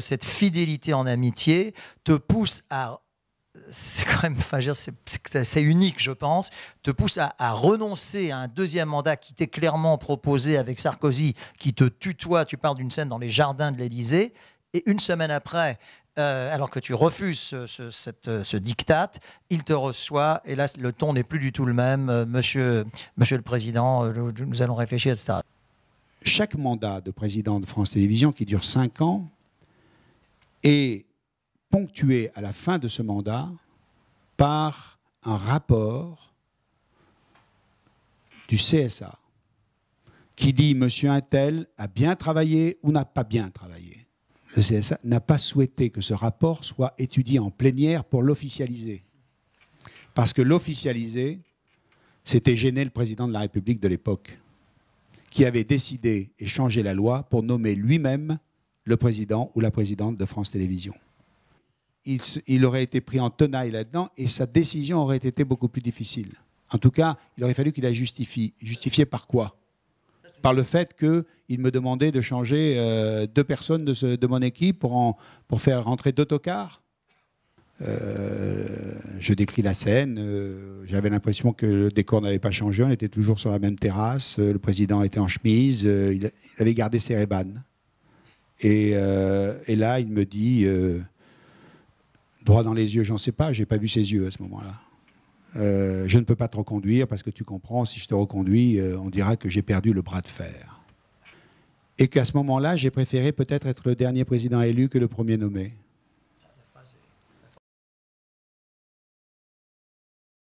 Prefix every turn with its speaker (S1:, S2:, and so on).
S1: cette fidélité en amitié te pousse à c'est quand même, enfin, c'est unique, je pense, te pousse à, renoncer à un deuxième mandat qui t'est clairement proposé avec Sarkozy, qui te tutoie. Tu parles d'une scène dans les jardins de l'Élysée, et une semaine après, euh, alors que tu refuses ce, euh, ce, diktat, il te reçoit, et là, le ton n'est plus du tout le même. Euh, monsieur, monsieur le Président, nous allons
S2: réfléchir, etc. Chaque mandat de président de France Télévisions qui dure 5 ans et ponctué à la fin de ce mandat par un rapport du CSA qui dit Monsieur Intel a bien travaillé ou n'a pas bien travaillé. Le CSA n'a pas souhaité que ce rapport soit étudié en plénière pour l'officialiser. Parce que l'officialiser, c'était gêner le président de la République de l'époque, qui avait décidé et changé la loi pour nommer lui-même le président ou la présidente de France Télévisions. Il, aurait été pris en tenaille là-dedans et sa décision aurait été beaucoup plus difficile. En tout cas, il aurait fallu qu'il la justifie. Justifié par quoi Par le fait qu'il me demandait de changer euh, deux personnes de, mon équipe pour, faire rentrer deux autocars. Euh, je décris la scène. Euh, j'avais l'impression que le décor n'avait pas changé. On était toujours sur la même terrasse. le président était en chemise. Il, avait gardé ses rébanes. Euh, et, là, il me dit, euh, droit dans les yeux, j'en sais pas, j'ai pas vu ses yeux à ce moment-là. Euh, je ne peux pas te reconduire parce que tu comprends, si je te reconduis, on dira que j'ai perdu le bras de fer. Et qu'à ce moment-là, j'ai préféré peut-être être le dernier président élu que le premier nommé.